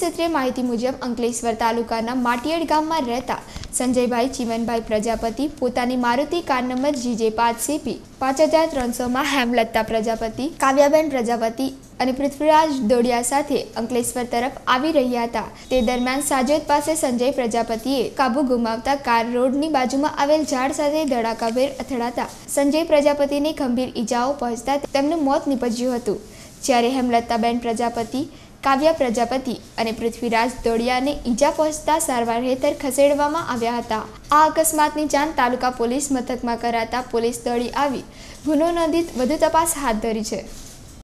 સૂત્રે માહિતી મુજબ અંકલેશ્વર તાલુકાના માટીયડ ગામમાં રહેતા સંજયભાઈ ચીમનભાઈ પ્રજાપતિ પોતાની મારુતિ કાર નંબર જીજે પાંચ સીપી પાંચ હજાર ત્રણસોમાં હેમલતા પ્રજાપતિ કાવ્યાબેન પ્રજાપતિ અને પૃથ્વીરાજ દોડિયા સાથે અંકલેશ્વર તરફ આવી રહ્યા હતા તે દરમિયાન સાજોદ પાસે સંજય પ્રજાપતિએ કાબુ ગુમાવતા કાર રોડની બાજુમાં આવેલ ઝાડ સાથે ધડાકાભેર અથડાતા સંજય પ્રજાપતિને ગંભીર ઈજાઓ પહોંચતા તેમનું મોત નીપજ્યું હતું જ્યારે હેમલતાબેન પ્રજાપતિ કાવ્યા પ્રજાપતિ અને પૃથ્વીરાજ દોડિયાને ઈજા પહોંચતા સારવાર હેઠળ ખસેડવામાં આવ્યા હતા આ અકસ્માતની જાણ તાલુકા પોલીસ મથકમાં કરાતા પોલીસ દોડી આવી ગુનો નોંધિત વધુ તપાસ હાથ ધરી છે